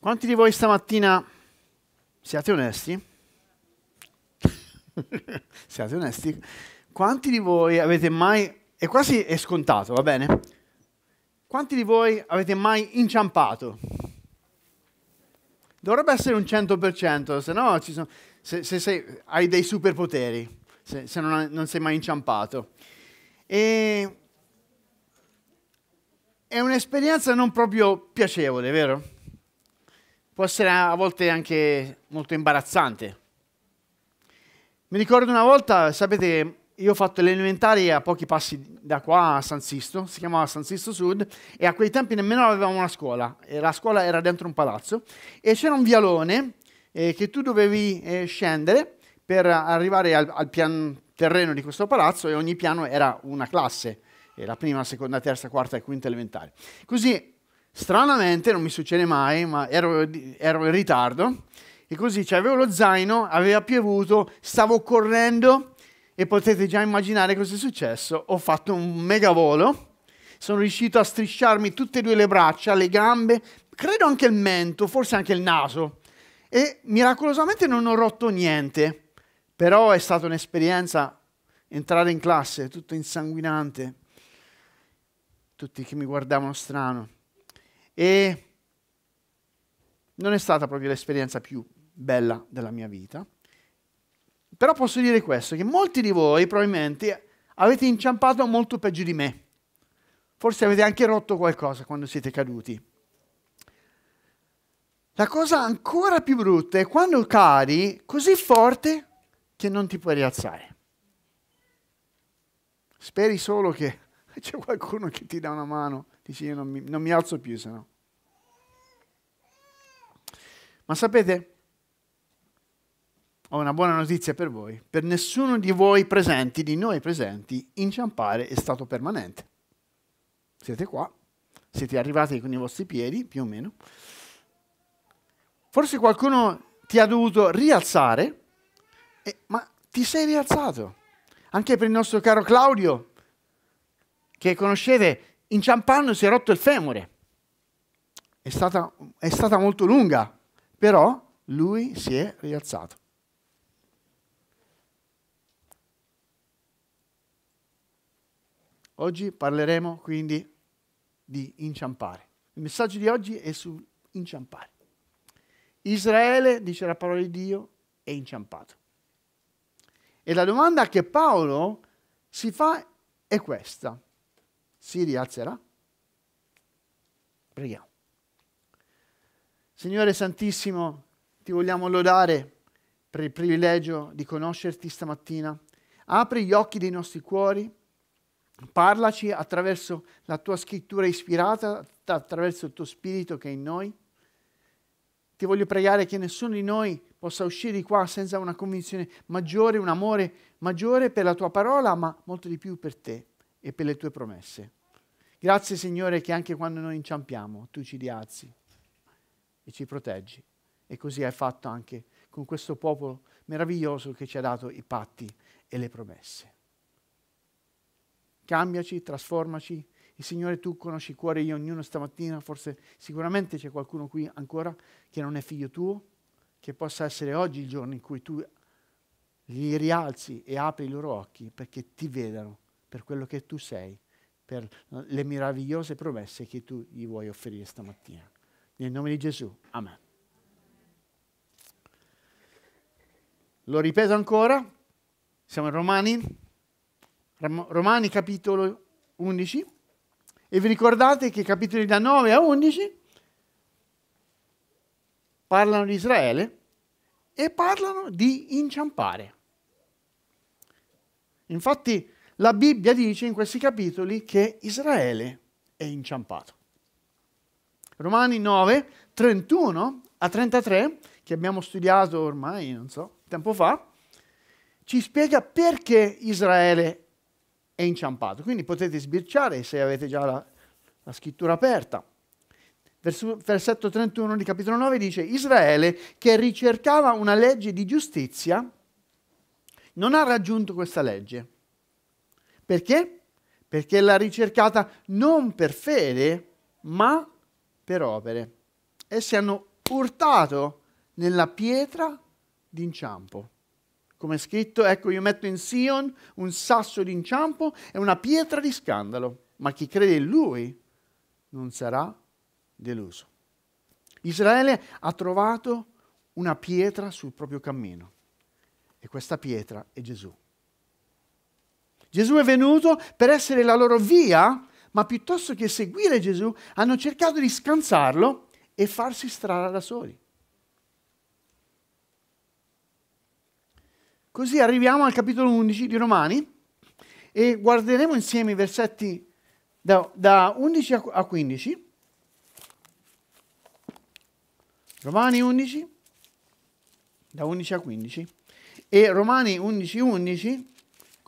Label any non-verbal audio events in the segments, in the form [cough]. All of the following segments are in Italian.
Quanti di voi stamattina siate onesti? [laughs] siate onesti? Quanti di voi avete mai, e quasi è scontato, va bene? Quanti di voi avete mai inciampato? Dovrebbe essere un 100%, se no ci sono, se, se sei, hai dei superpoteri, se, se non, non sei mai inciampato. E è un'esperienza non proprio piacevole, vero? può essere a volte anche molto imbarazzante. Mi ricordo una volta, sapete, io ho fatto l'elementare a pochi passi da qua a San Sisto, si chiamava San Sisto Sud, e a quei tempi nemmeno avevamo una scuola, la scuola era dentro un palazzo, e c'era un vialone eh, che tu dovevi eh, scendere per arrivare al, al pian terreno di questo palazzo e ogni piano era una classe, eh, la prima, seconda, terza, quarta e quinta elementare. Così Stranamente, non mi succede mai, ma ero, ero in ritardo e così cioè, avevo lo zaino, aveva piovuto, stavo correndo e potete già immaginare cosa è successo. Ho fatto un mega volo, sono riuscito a strisciarmi tutte e due le braccia, le gambe, credo anche il mento, forse anche il naso e miracolosamente non ho rotto niente, però è stata un'esperienza entrare in classe tutto insanguinante, tutti che mi guardavano strano. E non è stata proprio l'esperienza più bella della mia vita. Però posso dire questo, che molti di voi probabilmente avete inciampato molto peggio di me. Forse avete anche rotto qualcosa quando siete caduti. La cosa ancora più brutta è quando cadi così forte che non ti puoi rialzare. Speri solo che [laughs] c'è qualcuno che ti dà una mano Dice io non mi, non mi alzo più se no. Ma sapete, ho una buona notizia per voi. Per nessuno di voi presenti, di noi presenti, inciampare è stato permanente. Siete qua, siete arrivati con i vostri piedi, più o meno. Forse qualcuno ti ha dovuto rialzare, e, ma ti sei rialzato. Anche per il nostro caro Claudio, che conoscete, inciampando si è rotto il femore. È stata, è stata molto lunga, però lui si è rialzato. Oggi parleremo quindi di inciampare. Il messaggio di oggi è su inciampare. Israele, dice la parola di Dio, è inciampato. E la domanda che Paolo si fa è questa si rialzerà? Preghiamo. Signore Santissimo, ti vogliamo lodare per il privilegio di conoscerti stamattina. Apri gli occhi dei nostri cuori, parlaci attraverso la tua scrittura ispirata, attraverso il tuo spirito che è in noi. Ti voglio pregare che nessuno di noi possa uscire di qua senza una convinzione maggiore, un amore maggiore per la tua parola, ma molto di più per te e per le tue promesse. Grazie Signore che anche quando noi inciampiamo tu ci rialzi e ci proteggi. E così hai fatto anche con questo popolo meraviglioso che ci ha dato i patti e le promesse. Cambiaci, trasformaci. Il Signore tu conosci il cuore di ognuno stamattina, forse sicuramente c'è qualcuno qui ancora che non è figlio tuo, che possa essere oggi il giorno in cui tu li rialzi e apri i loro occhi perché ti vedano per quello che tu sei, per le meravigliose promesse che tu gli vuoi offrire stamattina. Nel nome di Gesù. Amen. Lo ripeto ancora, siamo in Romani, Romani capitolo 11, e vi ricordate che i capitoli da 9 a 11 parlano di Israele e parlano di inciampare. Infatti la Bibbia dice in questi capitoli che Israele è inciampato. Romani 9, 31 a 33, che abbiamo studiato ormai, non so, tempo fa, ci spiega perché Israele è inciampato. Quindi potete sbirciare se avete già la, la scrittura aperta. Verso, versetto 31 di capitolo 9 dice, Israele che ricercava una legge di giustizia non ha raggiunto questa legge perché? Perché l'ha ricercata non per fede, ma per opere. Essi hanno urtato nella pietra d'inciampo. Come è scritto, ecco io metto in Sion un sasso d'inciampo e una pietra di scandalo, ma chi crede in lui non sarà deluso. Israele ha trovato una pietra sul proprio cammino e questa pietra è Gesù. Gesù è venuto per essere la loro via, ma piuttosto che seguire Gesù hanno cercato di scansarlo e farsi strada da soli. Così arriviamo al capitolo 11 di Romani e guarderemo insieme i versetti da, da 11 a 15. Romani 11, da 11 a 15 e Romani 11, 11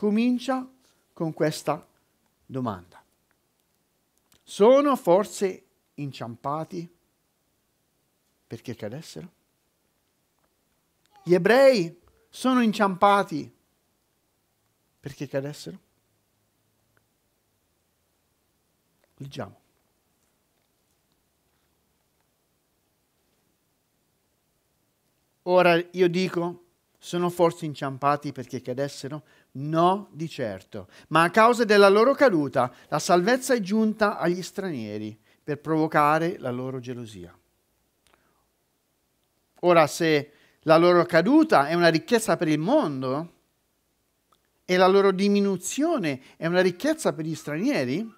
comincia con questa domanda. Sono forse inciampati perché cadessero? Gli ebrei sono inciampati perché cadessero? Leggiamo. Ora io dico, sono forse inciampati perché cadessero? No, di certo, ma a causa della loro caduta la salvezza è giunta agli stranieri per provocare la loro gelosia. Ora, se la loro caduta è una ricchezza per il mondo e la loro diminuzione è una ricchezza per gli stranieri,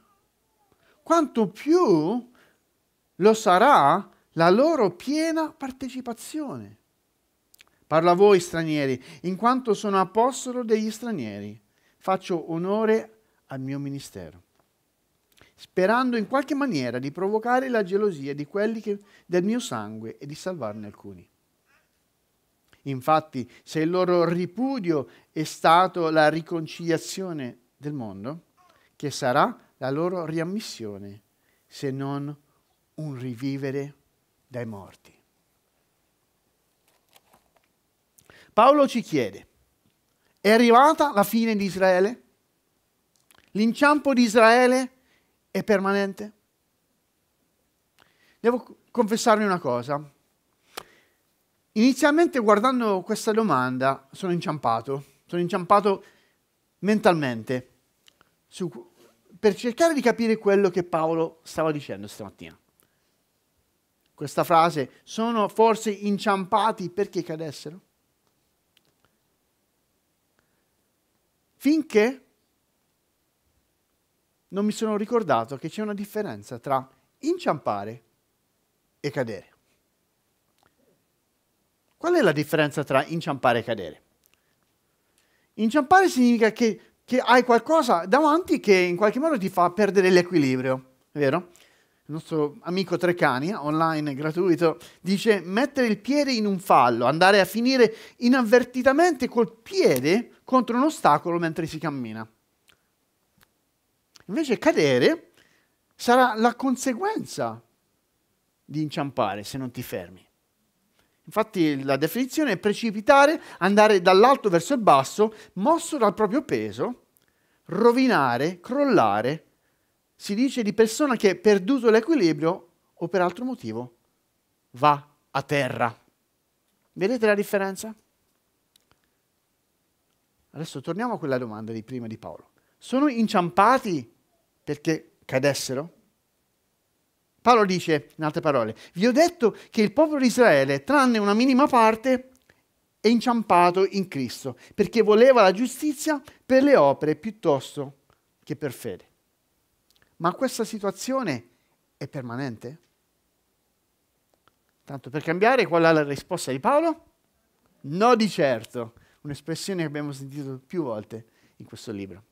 quanto più lo sarà la loro piena partecipazione Parlo a voi stranieri, in quanto sono apostolo degli stranieri. Faccio onore al mio ministero, sperando in qualche maniera di provocare la gelosia di quelli che, del mio sangue e di salvarne alcuni. Infatti, se il loro ripudio è stato la riconciliazione del mondo, che sarà la loro riammissione, se non un rivivere dai morti. Paolo ci chiede, è arrivata la fine di Israele? L'inciampo di Israele è permanente? Devo confessarvi una cosa. Inizialmente guardando questa domanda sono inciampato, sono inciampato mentalmente su, per cercare di capire quello che Paolo stava dicendo stamattina. Questa frase, sono forse inciampati perché cadessero? finché non mi sono ricordato che c'è una differenza tra inciampare e cadere. Qual è la differenza tra inciampare e cadere? Inciampare significa che, che hai qualcosa davanti che in qualche modo ti fa perdere l'equilibrio, vero? il nostro amico Trecani, online gratuito, dice mettere il piede in un fallo, andare a finire inavvertitamente col piede contro un ostacolo mentre si cammina. Invece cadere sarà la conseguenza di inciampare se non ti fermi. Infatti la definizione è precipitare, andare dall'alto verso il basso, mosso dal proprio peso, rovinare, crollare, si dice di persona che, perduto l'equilibrio o per altro motivo, va a terra. Vedete la differenza? Adesso torniamo a quella domanda di prima di Paolo. Sono inciampati perché cadessero? Paolo dice, in altre parole, vi ho detto che il popolo di Israele, tranne una minima parte, è inciampato in Cristo, perché voleva la giustizia per le opere piuttosto che per fede. Ma questa situazione è permanente? Tanto per cambiare, qual è la risposta di Paolo? No di certo, un'espressione che abbiamo sentito più volte in questo libro.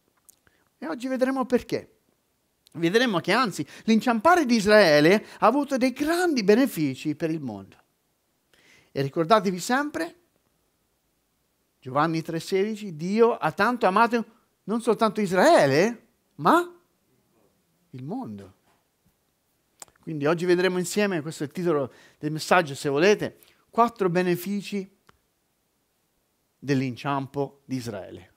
E oggi vedremo perché. Vedremo che anzi l'inciampare di Israele ha avuto dei grandi benefici per il mondo. E ricordatevi sempre, Giovanni 3:16, Dio ha tanto amato non soltanto Israele, ma il mondo. Quindi oggi vedremo insieme, questo è il titolo del messaggio se volete, quattro benefici dell'inciampo di Israele.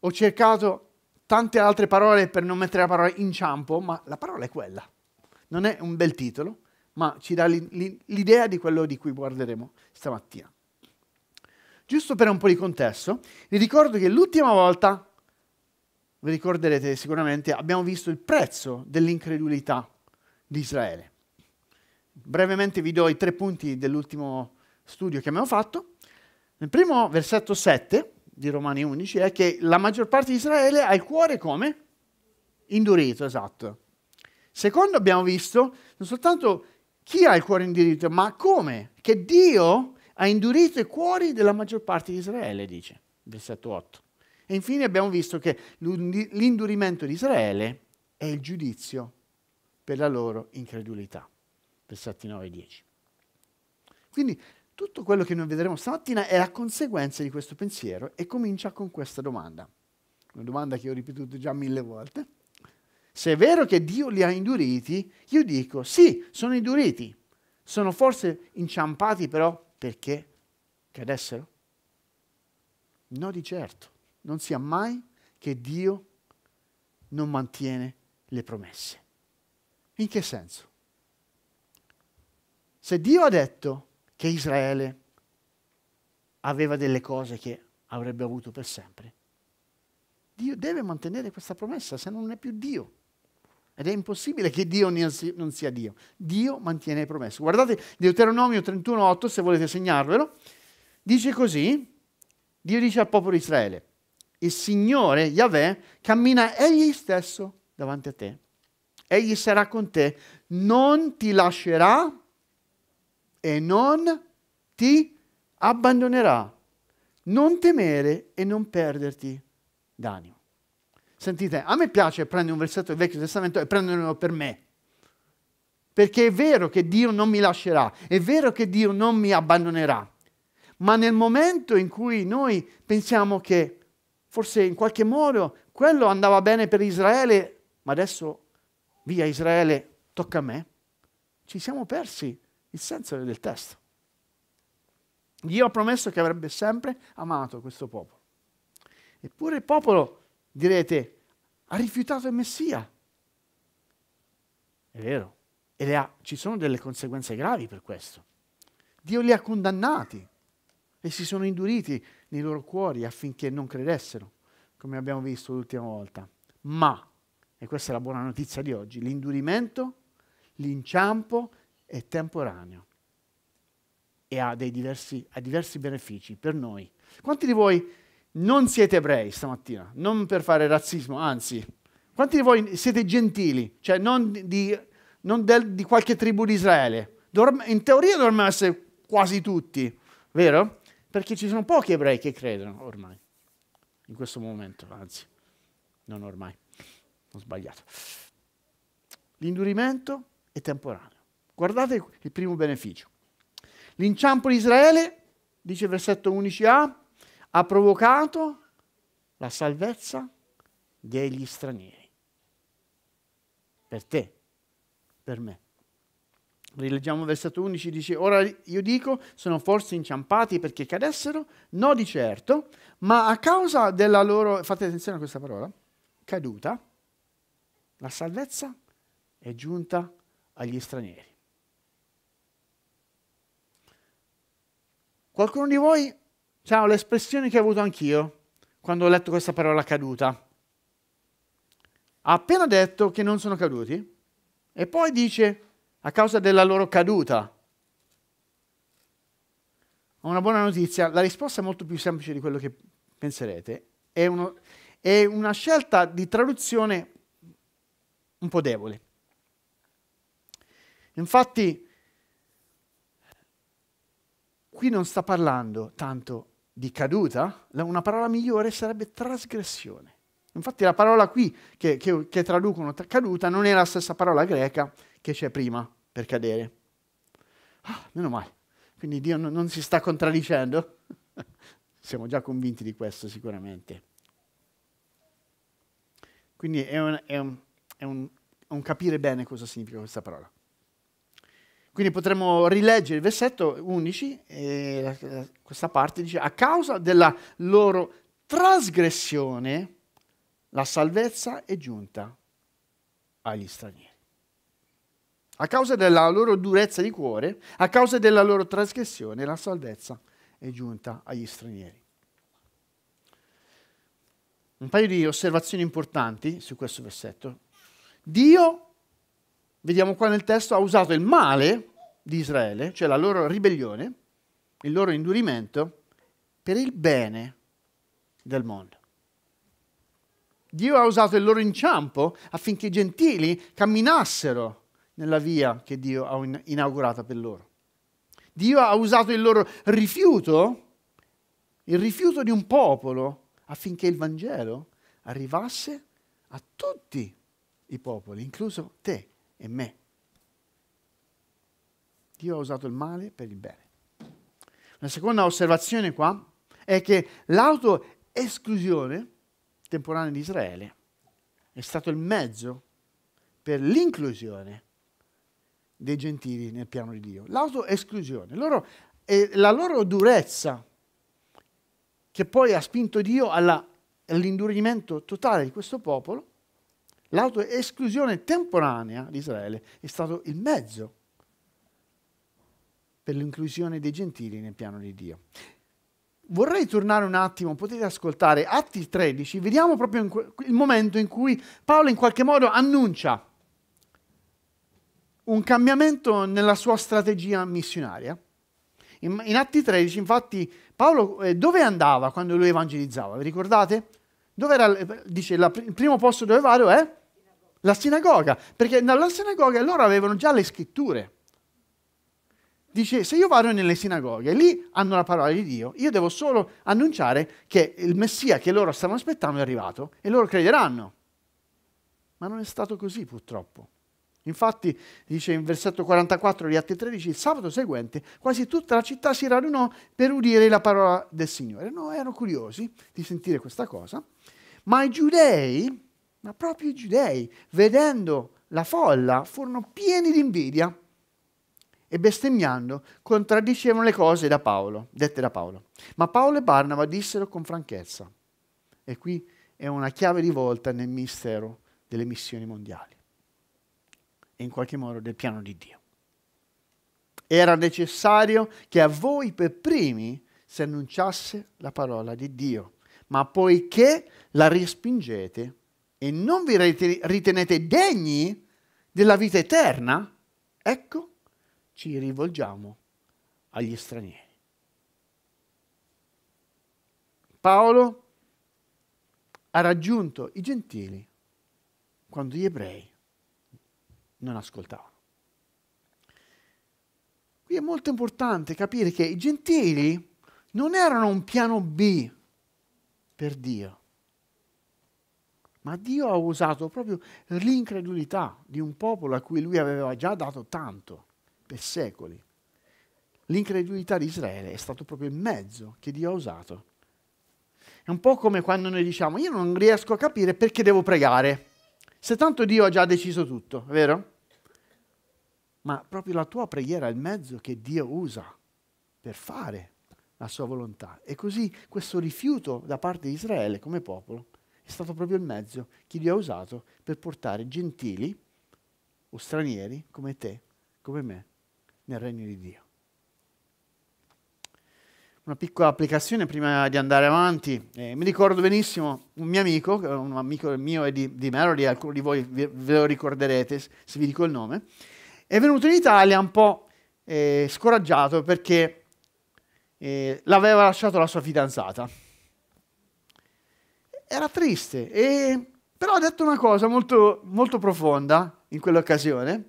Ho cercato tante altre parole per non mettere la parola inciampo, ma la parola è quella. Non è un bel titolo, ma ci dà l'idea di quello di cui guarderemo stamattina. Giusto per un po' di contesto, vi ricordo che l'ultima volta vi ricorderete sicuramente, abbiamo visto il prezzo dell'incredulità di Israele. Brevemente vi do i tre punti dell'ultimo studio che abbiamo fatto. Nel primo versetto 7 di Romani 11 è che la maggior parte di Israele ha il cuore come? Indurito, esatto. Secondo abbiamo visto non soltanto chi ha il cuore indurito, ma come? Che Dio ha indurito i cuori della maggior parte di Israele, dice, versetto 8. E infine abbiamo visto che l'indurimento di Israele è il giudizio per la loro incredulità. Versetti 9 e 10. Quindi tutto quello che noi vedremo stamattina è la conseguenza di questo pensiero e comincia con questa domanda. Una domanda che ho ripetuto già mille volte. Se è vero che Dio li ha induriti, io dico sì, sono induriti. Sono forse inciampati però perché cadessero? No di certo non sia mai che Dio non mantiene le promesse. In che senso? Se Dio ha detto che Israele aveva delle cose che avrebbe avuto per sempre, Dio deve mantenere questa promessa, se non è più Dio. Ed è impossibile che Dio non sia Dio. Dio mantiene le promesse. Guardate Deuteronomio 31.8, se volete segnarvelo. Dice così, Dio dice al popolo di Israele, il Signore, Yahweh, cammina egli stesso davanti a te. Egli sarà con te, non ti lascerà e non ti abbandonerà. Non temere e non perderti d'animo. Sentite, a me piace prendere un versetto del Vecchio Testamento e prenderlo per me. Perché è vero che Dio non mi lascerà, è vero che Dio non mi abbandonerà. Ma nel momento in cui noi pensiamo che forse in qualche modo quello andava bene per Israele, ma adesso via Israele, tocca a me. Ci siamo persi il senso del testo. Dio ha promesso che avrebbe sempre amato questo popolo. Eppure il popolo, direte, ha rifiutato il Messia. È vero. E ha, ci sono delle conseguenze gravi per questo. Dio li ha condannati e si sono induriti nei loro cuori affinché non credessero, come abbiamo visto l'ultima volta. Ma, e questa è la buona notizia di oggi, l'indurimento, l'inciampo è temporaneo e ha, diversi, ha diversi benefici per noi. Quanti di voi non siete ebrei stamattina? Non per fare razzismo, anzi, quanti di voi siete gentili, cioè non di, non del, di qualche tribù di Israele? Dor in teoria dovremmo essere quasi tutti, vero? Perché ci sono pochi ebrei che credono ormai, in questo momento, anzi, non ormai, ho sbagliato. L'indurimento è temporaneo. Guardate il primo beneficio. L'inciampo di Israele, dice il versetto 11a, ha provocato la salvezza degli stranieri. Per te, per me. Rileggiamo il versetto 11, dice, ora io dico, sono forse inciampati perché cadessero? No di certo, ma a causa della loro, fate attenzione a questa parola, caduta, la salvezza è giunta agli stranieri. Qualcuno di voi ha l'espressione che ho avuto anch'io quando ho letto questa parola caduta. Ha appena detto che non sono caduti e poi dice a causa della loro caduta. Ho una buona notizia, la risposta è molto più semplice di quello che penserete, è, uno, è una scelta di traduzione un po' debole. Infatti, qui non sta parlando tanto di caduta, una parola migliore sarebbe trasgressione. Infatti la parola qui che, che, che traducono caduta non è la stessa parola greca che c'è prima per cadere. Ah, meno male. Quindi Dio non, non si sta contraddicendo. [laughs] Siamo già convinti di questo sicuramente. Quindi è un, è un, è un, è un capire bene cosa significa questa parola. Quindi potremmo rileggere il versetto 11, la, la, questa parte dice, a causa della loro trasgressione, la salvezza è giunta agli stranieri. A causa della loro durezza di cuore, a causa della loro trasgressione, la salvezza è giunta agli stranieri. Un paio di osservazioni importanti su questo versetto. Dio, vediamo qua nel testo, ha usato il male di Israele, cioè la loro ribellione, il loro indurimento, per il bene del mondo. Dio ha usato il loro inciampo affinché i gentili camminassero nella via che Dio ha inaugurata per loro. Dio ha usato il loro rifiuto, il rifiuto di un popolo, affinché il Vangelo arrivasse a tutti i popoli, incluso te e me. Dio ha usato il male per il bene. La seconda osservazione qua è che l'autoesclusione temporanea di Israele è stato il mezzo per l'inclusione dei gentili nel piano di Dio. L'autoesclusione, eh, la loro durezza che poi ha spinto Dio all'indurimento totale di questo popolo, l'autoesclusione temporanea di Israele è stato il mezzo per l'inclusione dei gentili nel piano di Dio. Vorrei tornare un attimo, potete ascoltare Atti 13, vediamo proprio il momento in cui Paolo in qualche modo annuncia un cambiamento nella sua strategia missionaria. In, in Atti 13, infatti, Paolo eh, dove andava quando lui evangelizzava? Vi ricordate? Dove era, dice, la, il primo posto dove vado è? La sinagoga, perché nella sinagoga loro avevano già le scritture. Dice, se io vado nelle sinagoghe, lì hanno la parola di Dio, io devo solo annunciare che il Messia che loro stavano aspettando è arrivato e loro crederanno. Ma non è stato così purtroppo. Infatti, dice in versetto 44 di Atti 13, il sabato seguente quasi tutta la città si radunò per udire la parola del Signore. No, erano curiosi di sentire questa cosa, ma i giudei, ma proprio i giudei, vedendo la folla, furono pieni di invidia e bestemmiando contraddicevano le cose da Paolo, dette da Paolo. Ma Paolo e Barnaba dissero con franchezza, e qui è una chiave di volta nel mistero delle missioni mondiali in qualche modo del piano di Dio. Era necessario che a voi per primi si annunciasse la parola di Dio, ma poiché la respingete e non vi ritenete degni della vita eterna, ecco, ci rivolgiamo agli stranieri. Paolo ha raggiunto i gentili quando gli ebrei non ascoltavano. Qui è molto importante capire che i gentili non erano un piano B per Dio, ma Dio ha usato proprio l'incredulità di un popolo a cui lui aveva già dato tanto per secoli. L'incredulità di Israele è stato proprio il mezzo che Dio ha usato. È un po' come quando noi diciamo io non riesco a capire perché devo pregare, se tanto Dio ha già deciso tutto, vero? ma proprio la tua preghiera è il mezzo che Dio usa per fare la sua volontà. E così questo rifiuto da parte di Israele come popolo è stato proprio il mezzo che Dio ha usato per portare gentili o stranieri come te, come me, nel regno di Dio. Una piccola applicazione prima di andare avanti. Eh, mi ricordo benissimo un mio amico, eh, un amico mio e di, di Melody, alcuni di voi ve, ve lo ricorderete se vi dico il nome, è venuto in Italia un po' eh, scoraggiato perché eh, l'aveva lasciato la sua fidanzata. Era triste, e... però ha detto una cosa molto, molto profonda in quell'occasione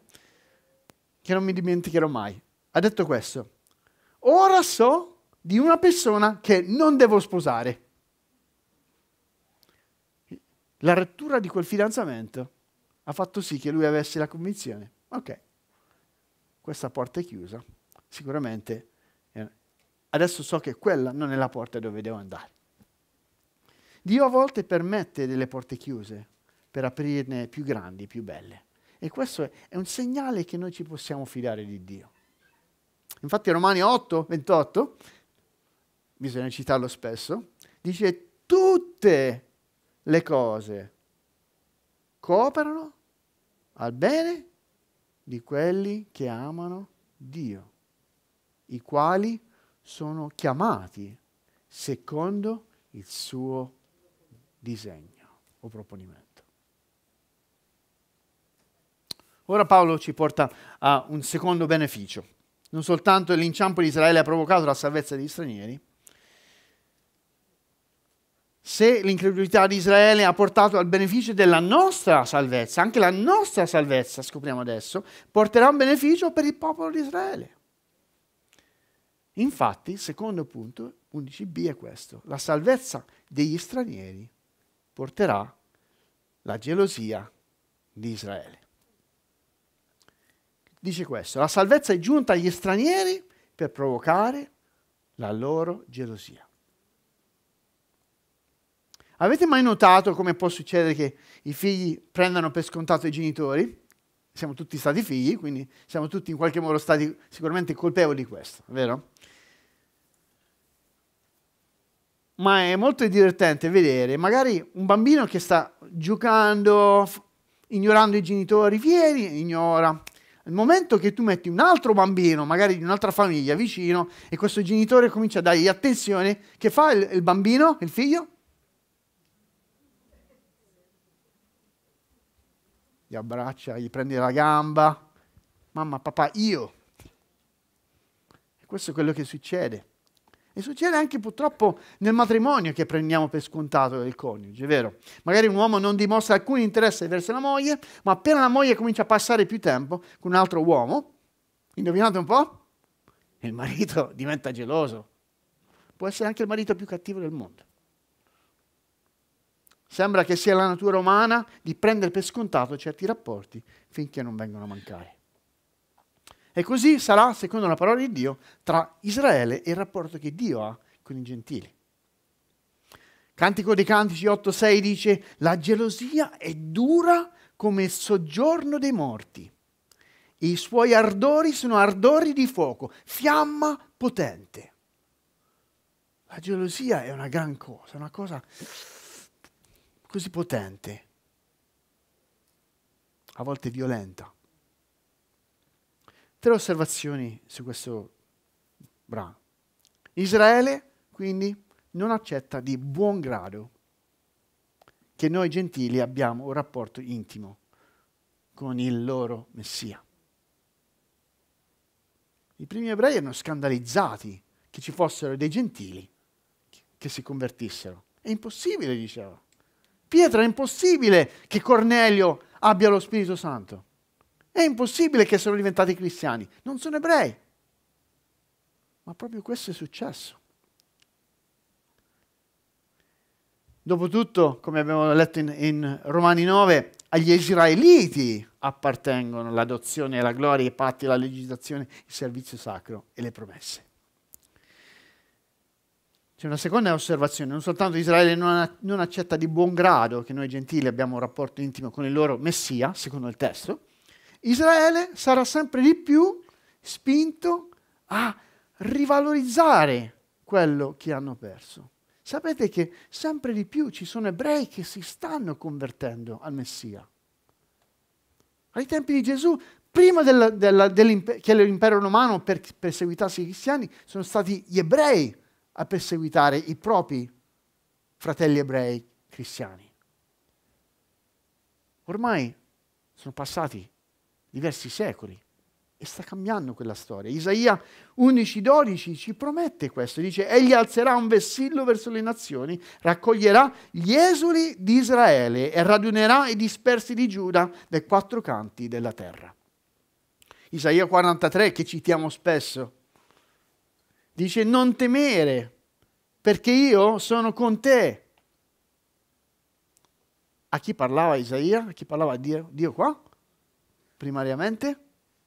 che non mi dimenticherò mai. Ha detto questo. Ora so di una persona che non devo sposare. La rottura di quel fidanzamento ha fatto sì che lui avesse la convinzione. Ok, questa porta è chiusa, sicuramente eh, adesso so che quella non è la porta dove devo andare. Dio a volte permette delle porte chiuse per aprirne più grandi, più belle. E questo è un segnale che noi ci possiamo fidare di Dio. Infatti Romani 8, 28, bisogna citarlo spesso, dice tutte le cose cooperano al bene di quelli che amano Dio, i quali sono chiamati secondo il suo disegno o proponimento. Ora Paolo ci porta a un secondo beneficio. Non soltanto l'inciampo di Israele ha provocato la salvezza degli stranieri, se l'incredulità di Israele ha portato al beneficio della nostra salvezza, anche la nostra salvezza, scopriamo adesso, porterà un beneficio per il popolo di Israele. Infatti, secondo punto, 11b è questo, la salvezza degli stranieri porterà la gelosia di Israele. Dice questo, la salvezza è giunta agli stranieri per provocare la loro gelosia. Avete mai notato come può succedere che i figli prendano per scontato i genitori? Siamo tutti stati figli, quindi siamo tutti in qualche modo stati sicuramente colpevoli di questo, vero? Ma è molto divertente vedere magari un bambino che sta giocando, ignorando i genitori, vieni, ignora, il momento che tu metti un altro bambino, magari di un'altra famiglia vicino, e questo genitore comincia a dargli attenzione, che fa il, il, bambino, il figlio? gli abbraccia, gli prende la gamba, mamma, papà, io. E questo è quello che succede. E succede anche purtroppo nel matrimonio che prendiamo per scontato del coniuge, vero? Magari un uomo non dimostra alcun interesse verso la moglie, ma appena la moglie comincia a passare più tempo con un altro uomo, indovinate un po'? Il marito [laughs] diventa geloso. Può essere anche il marito più cattivo del mondo. Sembra che sia la natura umana di prendere per scontato certi rapporti finché non vengono a mancare. E così sarà, secondo la parola di Dio, tra Israele e il rapporto che Dio ha con i gentili. Cantico dei Cantici 8.6 dice, la gelosia è dura come il soggiorno dei morti. I suoi ardori sono ardori di fuoco, fiamma potente. La gelosia è una gran cosa, una cosa così potente, a volte violenta. Tre osservazioni su questo brano. Israele, quindi, non accetta di buon grado che noi gentili abbiamo un rapporto intimo con il loro Messia. I primi ebrei erano scandalizzati che ci fossero dei gentili che si convertissero. È impossibile, dicevano. Pietro, è impossibile che Cornelio abbia lo Spirito Santo. È impossibile che siano diventati cristiani, non sono ebrei. Ma proprio questo è successo. Dopotutto, come abbiamo letto in, in Romani 9, agli israeliti appartengono l'adozione, la gloria, i patti, la legislazione, il servizio sacro e le promesse. C'è una seconda osservazione, non soltanto Israele non, accetta di buon grado che noi gentili abbiamo un rapporto intimo con il loro Messia, secondo il testo, Israele sarà sempre di più spinto a rivalorizzare quello che hanno perso. Sapete che sempre di più ci sono ebrei che si stanno convertendo al Messia. Ai tempi di Gesù, prima della, della, che l'impero romano per, perseguitasse i cristiani, sono stati gli ebrei a perseguitare i propri fratelli ebrei cristiani. Ormai sono passati diversi secoli e sta cambiando quella storia. Isaia 11:12 ci promette questo, dice "Egli alzerà un vessillo verso le nazioni, raccoglierà gli esuli di Israele e radunerà i dispersi di Giuda dai quattro canti della terra". Isaia 43 che citiamo spesso Dice non temere perché io sono con te. A chi parlava Isaia? A chi parlava Dio, Dio qua? Primariamente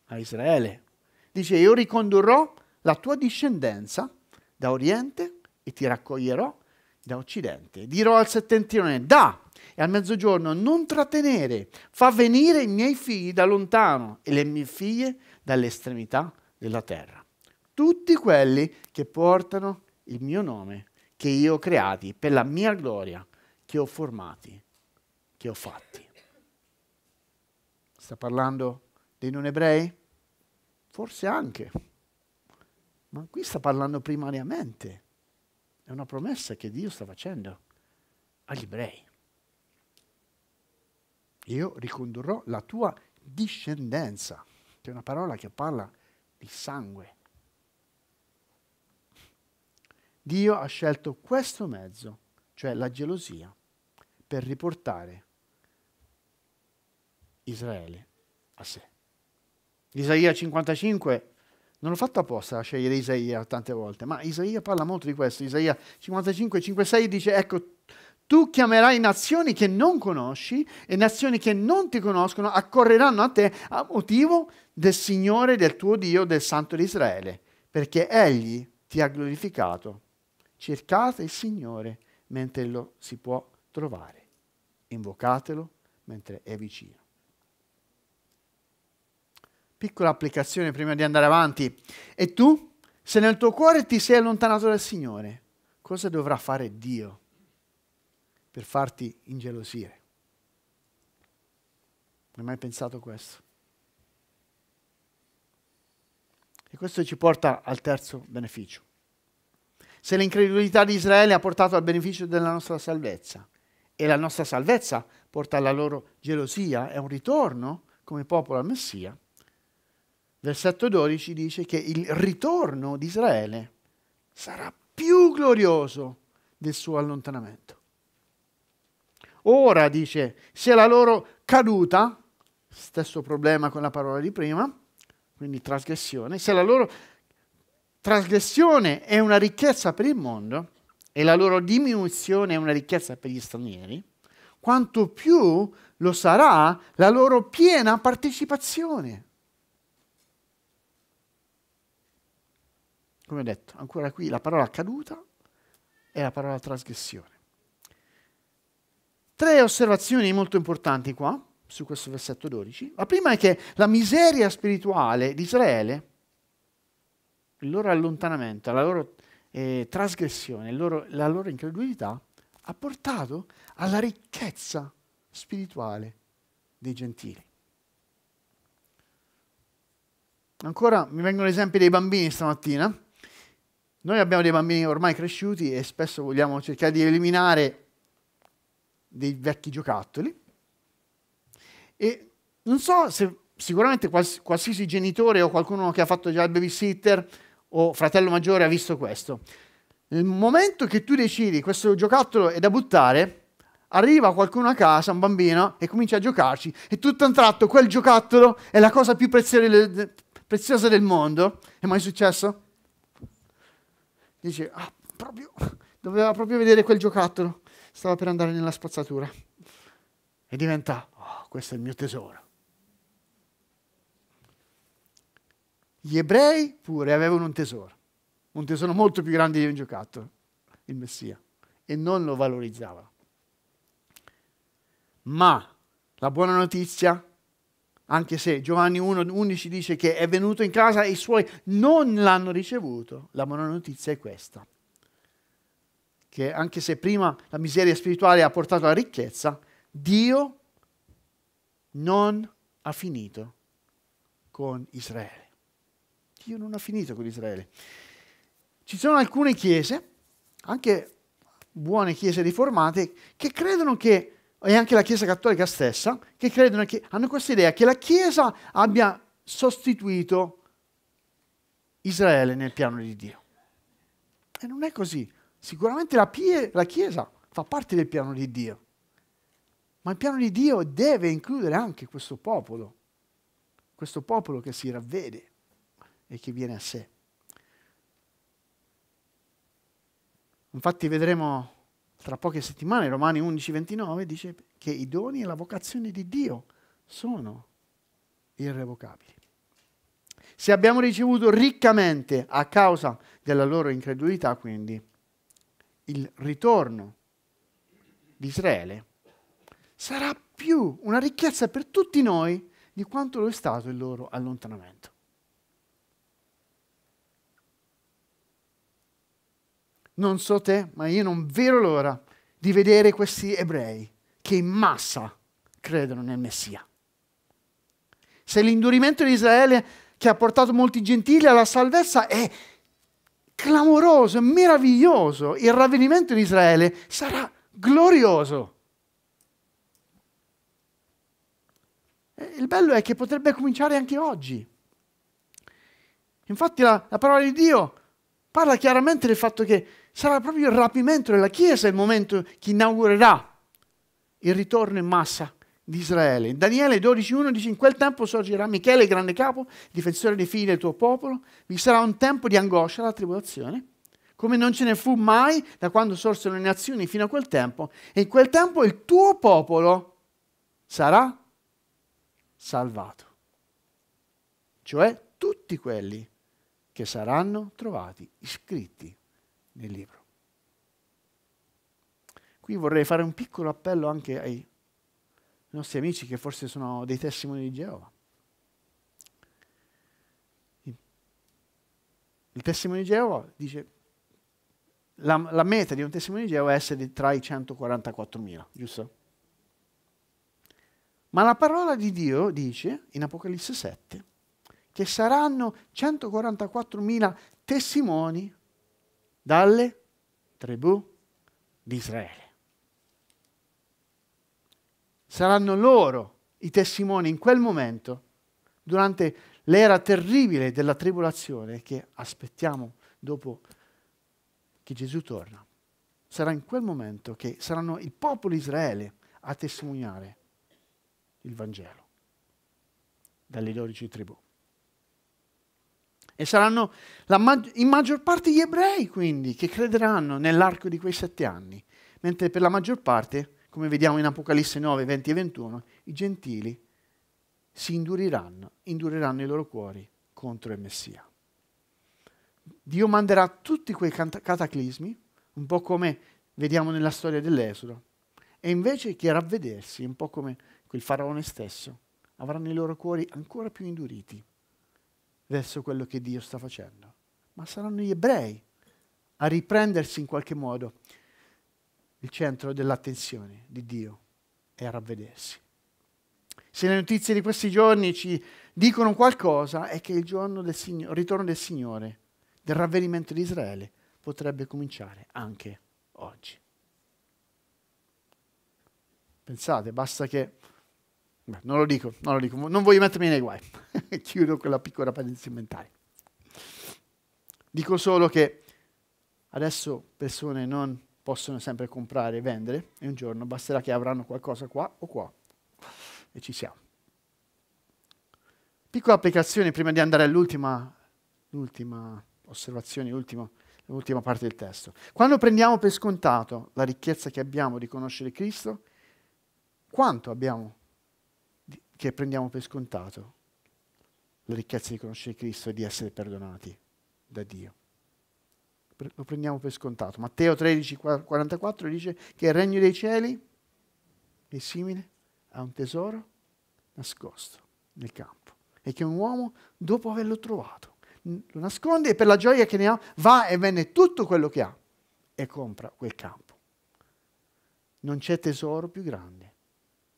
a Israele. Dice io ricondurrò la tua discendenza da oriente e ti raccoglierò da occidente. Dirò al settentrione, da e al mezzogiorno non trattenere, fa venire i miei figli da lontano e le mie figlie dall'estremità della terra tutti quelli che portano il mio nome, che io ho creati per la mia gloria, che ho formati, che ho fatti. Sta parlando dei non ebrei? Forse anche, ma qui sta parlando primariamente. È una promessa che Dio sta facendo agli ebrei. Io ricondurrò la tua discendenza, che è una parola che parla di sangue, Dio ha scelto questo mezzo, cioè la gelosia, per riportare Israele a sé. Isaia 55 non l'ho fatto apposta a scegliere Isaia tante volte, ma Isaia parla molto di questo. Isaia 55, 5, 6 dice, ecco, tu chiamerai nazioni che non conosci e nazioni che non ti conoscono accorreranno a te a motivo del Signore, del tuo Dio, del Santo di Israele, perché Egli ti ha glorificato Cercate il Signore mentre lo si può trovare. Invocatelo mentre è vicino. Piccola applicazione prima di andare avanti. E tu, se nel tuo cuore ti sei allontanato dal Signore, cosa dovrà fare Dio per farti ingelosire? Non hai mai pensato questo? E questo ci porta al terzo beneficio se l'incredulità di Israele ha portato al beneficio della nostra salvezza e la nostra salvezza porta alla loro gelosia, è un ritorno come popolo al Messia. Versetto 12 dice che il ritorno di Israele sarà più glorioso del suo allontanamento. Ora dice, se la loro caduta, stesso problema con la parola di prima, quindi trasgressione, se la loro trasgressione è una ricchezza per il mondo e la loro diminuzione è una ricchezza per gli stranieri, quanto più lo sarà la loro piena partecipazione. Come ho detto, ancora qui la parola caduta e la parola trasgressione. Tre osservazioni molto importanti qua su questo versetto 12. La prima è che la miseria spirituale di Israele il loro allontanamento, la loro eh, trasgressione, loro, la loro incredulità, ha portato alla ricchezza spirituale dei gentili. Ancora mi vengono esempi dei bambini stamattina. Noi abbiamo dei bambini ormai cresciuti e spesso vogliamo cercare di eliminare dei vecchi giocattoli. E non so se sicuramente qualsiasi genitore o qualcuno che ha fatto già il babysitter o fratello maggiore ha visto questo. Nel momento che tu decidi questo giocattolo è da buttare, arriva qualcuno a casa, un bambino, e comincia a giocarci, e tutto a un tratto quel giocattolo è la cosa più preziosa del mondo. È mai successo? Dice, ah, proprio, doveva proprio vedere quel giocattolo, stava per andare nella spazzatura. E diventa, oh, questo è il mio tesoro. Gli ebrei pure avevano un tesoro, un tesoro molto più grande di un giocattolo, il Messia, e non lo valorizzavano. Ma la buona notizia, anche se Giovanni 1,11 dice che è venuto in casa e i suoi non l'hanno ricevuto, la buona notizia è questa, che anche se prima la miseria spirituale ha portato alla ricchezza, Dio non ha finito con Israele. Dio non ha finito con Israele. Ci sono alcune chiese, anche buone chiese riformate, che credono che, e anche la Chiesa cattolica stessa, che credono che hanno questa idea che la Chiesa abbia sostituito Israele nel piano di Dio. E non è così. Sicuramente la, la Chiesa fa parte del piano di Dio, ma il piano di Dio deve includere anche questo popolo, questo popolo che si ravvede e chi viene a sé. Infatti vedremo tra poche settimane, Romani 11:29 dice che i doni e la vocazione di Dio sono irrevocabili. Se abbiamo ricevuto riccamente a causa della loro incredulità, quindi il ritorno di Israele sarà più una ricchezza per tutti noi di quanto lo è stato il loro allontanamento. Non so te, ma io non vedo l'ora di vedere questi ebrei che in massa credono nel Messia. Se l'indurimento di Israele che ha portato molti gentili alla salvezza è clamoroso, meraviglioso, il ravvenimento di Israele sarà glorioso. Il bello è che potrebbe cominciare anche oggi. Infatti la, la parola di Dio parla chiaramente del fatto che sarà proprio il rapimento della Chiesa il momento che inaugurerà il ritorno in massa di Israele. In Daniele 12.1 dice in quel tempo sorgerà Michele, grande capo, difensore dei figli del tuo popolo, vi sarà un tempo di angoscia, la tribolazione, come non ce ne fu mai da quando sorsero le nazioni fino a quel tempo, e in quel tempo il tuo popolo sarà salvato. Cioè tutti quelli che saranno trovati iscritti nel libro. Qui vorrei fare un piccolo appello anche ai nostri amici che forse sono dei testimoni di Geova. Il testimone di Geova dice la, la meta di un testimone di Geova è essere tra i 144.000, giusto? Ma la parola di Dio dice in Apocalisse 7 che saranno 144.000 testimoni dalle tribù di Israele. Saranno loro i testimoni in quel momento, durante l'era terribile della tribolazione che aspettiamo dopo che Gesù torna. Sarà in quel momento che saranno il popolo Israele a testimoniare il Vangelo dalle dodici tribù. E saranno ma- in maggior parte gli ebrei, quindi, che crederanno nell'arco di quei sette anni. Mentre per la maggior parte, come vediamo in Apocalisse 9, 20 e 21, i gentili si induriranno, induriranno i loro cuori contro il Messia. Dio manderà tutti quei cataclismi, un po' come vediamo nella storia dell'Esodo, e invece che ravvedersi, un po' come quel faraone stesso, avranno i loro cuori ancora più induriti verso quello che Dio sta facendo, ma saranno gli ebrei a riprendersi in qualche modo il centro dell'attenzione di Dio e a ravvedersi. Se le notizie di questi giorni ci dicono qualcosa è che il giorno del Signore, ritorno del Signore, del ravvedimento di Israele, potrebbe cominciare anche oggi. Pensate, basta che... Beh, non lo dico, non lo dico, non voglio mettermi nei guai e [laughs] chiudo con la piccola parentesi mentale. Dico solo che adesso persone non possono sempre comprare e vendere e un giorno basterà che avranno qualcosa qua o qua e ci siamo. Piccola applicazione prima di andare all'ultima osservazione, l'ultima parte del testo. Quando prendiamo per scontato la ricchezza che abbiamo di conoscere Cristo, quanto abbiamo che prendiamo per scontato la ricchezza di conoscere Cristo e di essere perdonati da Dio. Lo prendiamo per scontato. Matteo 13, 44 dice che il regno dei cieli è simile a un tesoro nascosto nel campo e che un uomo, dopo averlo trovato, lo nasconde e per la gioia che ne ha va e vende tutto quello che ha e compra quel campo. Non c'è tesoro più grande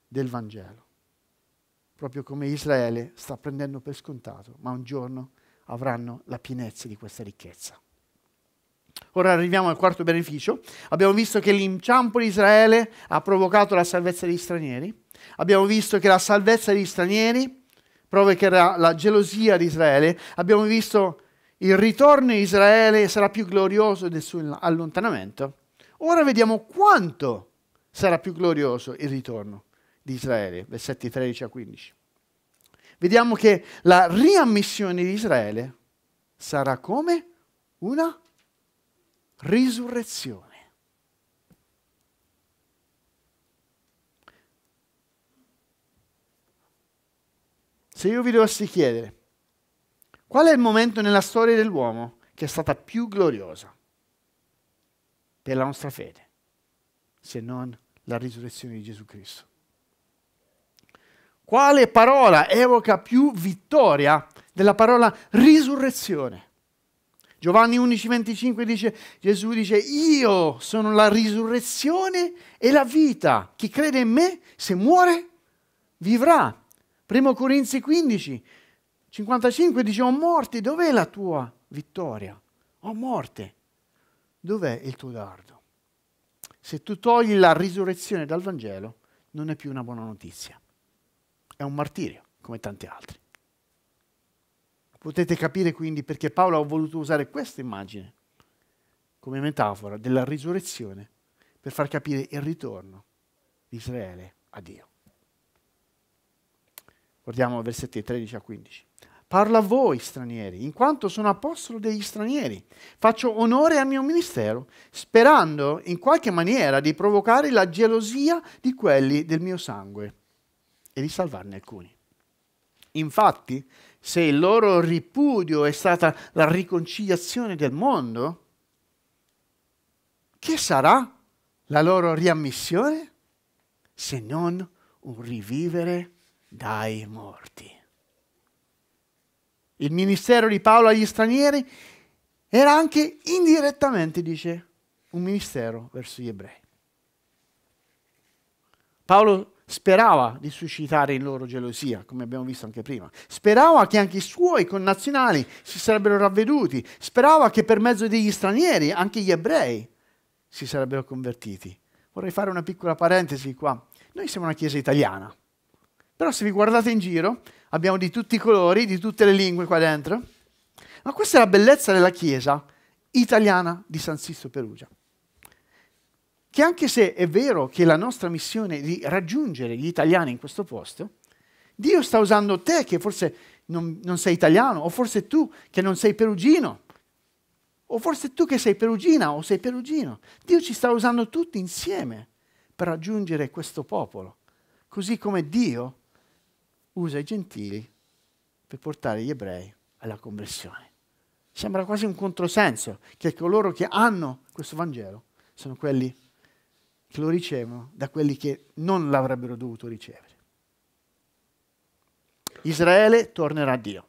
del Vangelo proprio come Israele sta prendendo per scontato, ma un giorno avranno la pienezza di questa ricchezza. Ora arriviamo al quarto beneficio. Abbiamo visto che l'inciampo di Israele ha provocato la salvezza degli stranieri. Abbiamo visto che la salvezza degli stranieri provocherà la gelosia di Israele. Abbiamo visto il ritorno di Israele sarà più glorioso del suo allontanamento. Ora vediamo quanto sarà più glorioso il ritorno di Israele, versetti 13 a 15. Vediamo che la riammissione di Israele sarà come una risurrezione. Se io vi dovessi chiedere, qual è il momento nella storia dell'uomo che è stata più gloriosa per la nostra fede, se non la risurrezione di Gesù Cristo? Quale parola evoca più vittoria della parola risurrezione? Giovanni 11:25 dice, Gesù dice, io sono la risurrezione e la vita. Chi crede in me, se muore, vivrà. 1 Corinzi 15, 55 dice, oh morte, dov'è la tua vittoria? Oh morte, dov'è il tuo dardo? Se tu togli la risurrezione dal Vangelo, non è più una buona notizia è un martirio, come tanti altri. Potete capire quindi perché Paolo ha voluto usare questa immagine come metafora della risurrezione per far capire il ritorno di Israele a Dio. Guardiamo versetti 13 a 15. Parlo a voi stranieri, in quanto sono apostolo degli stranieri. Faccio onore al mio ministero, sperando in qualche maniera di provocare la gelosia di quelli del mio sangue e di salvarne alcuni. Infatti, se il loro ripudio è stata la riconciliazione del mondo, che sarà la loro riammissione se non un rivivere dai morti? Il ministero di Paolo agli stranieri era anche indirettamente, dice, un ministero verso gli ebrei. Paolo Sperava di suscitare in loro gelosia, come abbiamo visto anche prima. Sperava che anche i suoi connazionali si sarebbero ravveduti. Sperava che per mezzo degli stranieri anche gli ebrei si sarebbero convertiti. Vorrei fare una piccola parentesi qua. Noi siamo una chiesa italiana, però se vi guardate in giro abbiamo di tutti i colori, di tutte le lingue qua dentro. Ma questa è la bellezza della chiesa italiana di San Sisto Perugia che anche se è vero che la nostra missione è di raggiungere gli italiani in questo posto, Dio sta usando te che forse non, non sei italiano, o forse tu che non sei perugino, o forse tu che sei perugina o sei perugino. Dio ci sta usando tutti insieme per raggiungere questo popolo, così come Dio usa i gentili per portare gli ebrei alla conversione. Sembra quasi un controsenso che coloro che hanno questo Vangelo sono quelli che che lo ricevono da quelli che non l'avrebbero dovuto ricevere. Israele tornerà a Dio.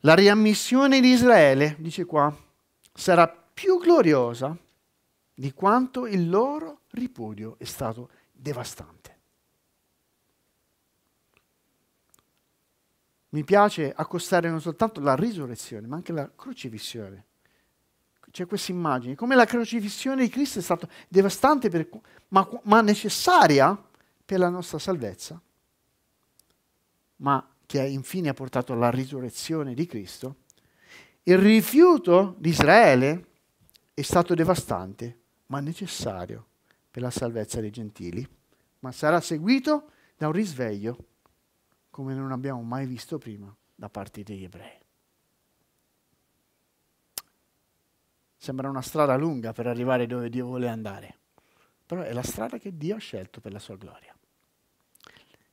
La riammissione di Israele, dice qua, sarà più gloriosa di quanto il loro ripudio è stato devastante. Mi piace accostare non soltanto la risurrezione, ma anche la crocifissione c'è questa immagine, come la crocifissione di Cristo è stata devastante, per, ma, ma necessaria per la nostra salvezza, ma che infine ha portato alla risurrezione di Cristo, il rifiuto di Israele è stato devastante, ma necessario per la salvezza dei gentili, ma sarà seguito da un risveglio come non abbiamo mai visto prima da parte degli ebrei. Sembra una strada lunga per arrivare dove Dio vuole andare, però è la strada che Dio ha scelto per la sua gloria.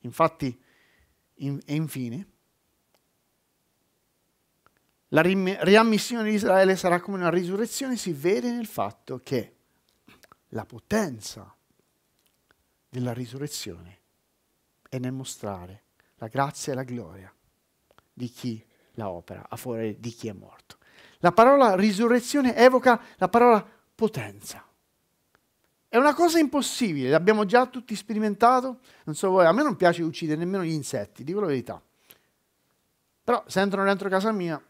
Infatti, in, e infine, la riammissione di Israele sarà come una risurrezione, si vede nel fatto che la potenza della risurrezione è nel mostrare la grazia e la gloria di chi la opera a fuori di chi è morto. La parola risurrezione evoca la parola potenza. È una cosa impossibile, l'abbiamo già tutti sperimentato, non so voi, a me non piace uccidere nemmeno gli insetti, dico la verità. Però se entrano dentro casa mia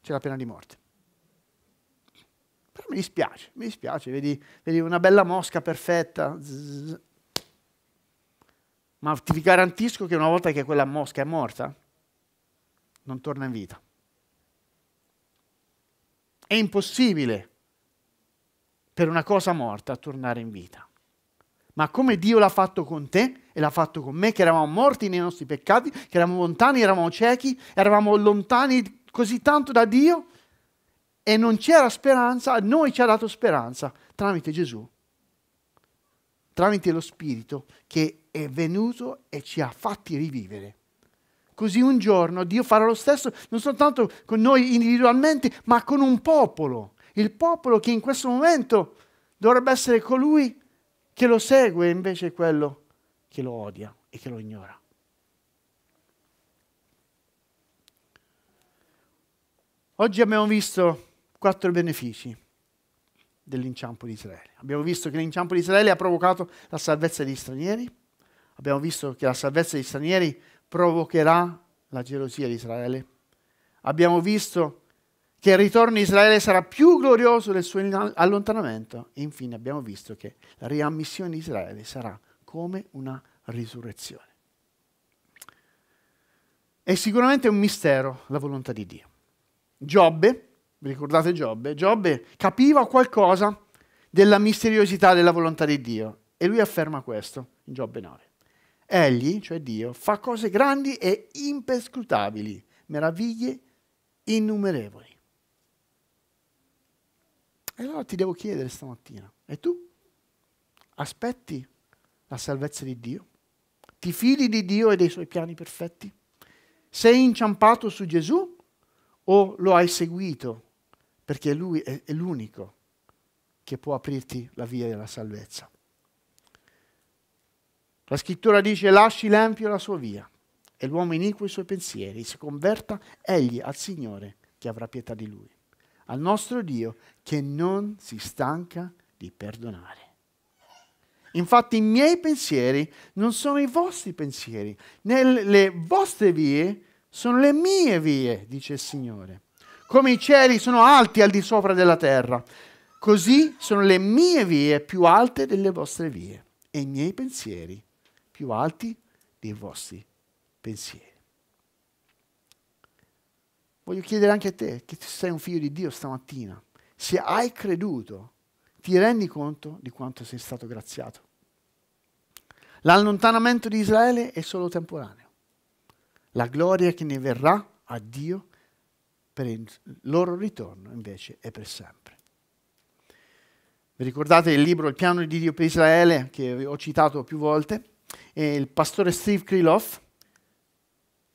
c'è la pena di morte. Però mi dispiace, mi dispiace, vedi, vedi una bella mosca perfetta. Zzz. Ma ti garantisco che una volta che quella mosca è morta, non torna in vita. È impossibile per una cosa morta tornare in vita. Ma come Dio l'ha fatto con te e l'ha fatto con me, che eravamo morti nei nostri peccati, che eravamo lontani, eravamo ciechi, eravamo lontani così tanto da Dio e non c'era speranza, a noi ci ha dato speranza tramite Gesù, tramite lo Spirito che è venuto e ci ha fatti rivivere. Così un giorno Dio farà lo stesso non soltanto con noi individualmente, ma con un popolo. Il popolo che in questo momento dovrebbe essere colui che lo segue invece è quello che lo odia e che lo ignora. Oggi abbiamo visto quattro benefici dell'inciampo di Israele. Abbiamo visto che l'inciampo di Israele ha provocato la salvezza degli stranieri, abbiamo visto che la salvezza degli stranieri provocherà la gelosia di Israele. Abbiamo visto che il ritorno di Israele sarà più glorioso del suo allontanamento. E infine abbiamo visto che la riammissione di Israele sarà come una risurrezione. È sicuramente un mistero la volontà di Dio. Giobbe, vi ricordate Giobbe? Giobbe capiva qualcosa della misteriosità della volontà di Dio e lui afferma questo in Giobbe 9. Egli, cioè Dio, fa cose grandi e imperscrutabili, meraviglie innumerevoli. E allora ti devo chiedere stamattina, e tu? Aspetti la salvezza di Dio? Ti fidi di Dio e dei suoi piani perfetti? Sei inciampato su Gesù o lo hai seguito perché Lui è, l'unico che può aprirti la via della salvezza? La scrittura dice lasci l'empio la sua via e l'uomo iniquo i suoi pensieri, si converta egli al Signore che avrà pietà di lui, al nostro Dio che non si stanca di perdonare. Infatti i miei pensieri non sono i vostri pensieri, né le vostre vie sono le mie vie, dice il Signore. Come i cieli sono alti al di sopra della terra, così sono le mie vie più alte delle vostre vie e i miei pensieri più alti dei vostri pensieri. Voglio chiedere anche a te, che sei un figlio di Dio stamattina, se hai creduto, ti rendi conto di quanto sei stato graziato. L'allontanamento di Israele è solo temporaneo. La gloria che ne verrà a Dio per il loro ritorno invece è per sempre. Vi ricordate il libro Il piano di Dio per Israele che ho citato più volte? eh, il pastore Steve Kriloff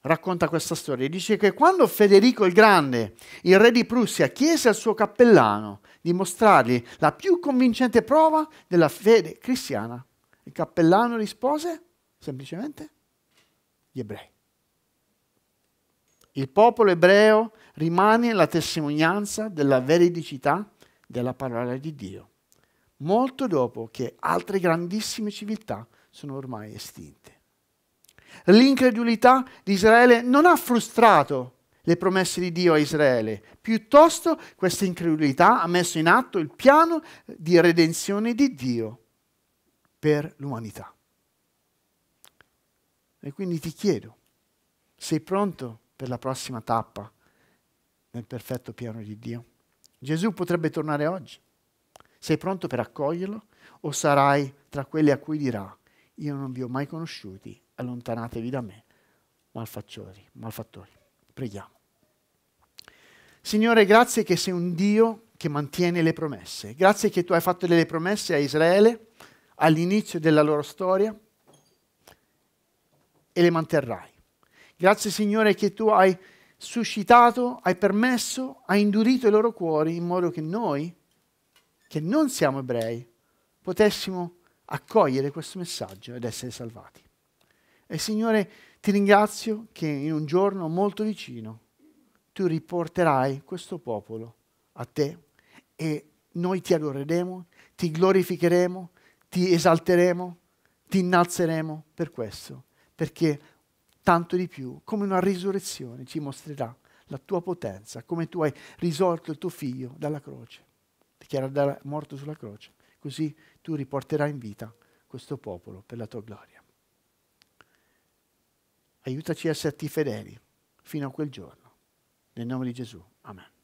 racconta questa storia. Dice che quando Federico il Grande, il re di Prussia, chiese al suo cappellano di mostrargli la più convincente prova della fede cristiana, il cappellano rispose semplicemente gli ebrei. Il popolo ebreo rimane la testimonianza della veridicità della parola di Dio, molto dopo che altre grandissime civiltà sono ormai estinte. L'incredulità di Israele non ha frustrato le promesse di Dio a Israele, piuttosto questa incredulità ha messo in atto il piano di redenzione di Dio per l'umanità. E quindi ti chiedo, sei pronto per la prossima tappa nel perfetto piano di Dio? Gesù potrebbe tornare oggi. Sei pronto per accoglierlo o sarai tra quelli a cui dirà io non vi ho mai conosciuti, allontanatevi da me, malfattori, malfattori. Preghiamo. Signore, grazie che sei un Dio che mantiene le promesse. Grazie che tu hai fatto delle promesse a Israele all'inizio della loro storia e le manterrai. Grazie Signore che tu hai suscitato, hai permesso, hai indurito i loro cuori in modo che noi, che non siamo ebrei, potessimo accogliere questo messaggio ed essere salvati. E Signore, ti ringrazio che in un giorno molto vicino tu riporterai questo popolo a te e noi ti adoreremo, ti glorificheremo, ti esalteremo, ti innalzeremo per questo, perché tanto di più, come una risurrezione, ci mostrerà la tua potenza, come tu hai risorto il tuo figlio dalla croce, che era morto sulla croce. Così tu riporterai in vita questo popolo per la tua gloria. Aiutaci a esserti fedeli fino a quel giorno. Nel nome di Gesù. Amen.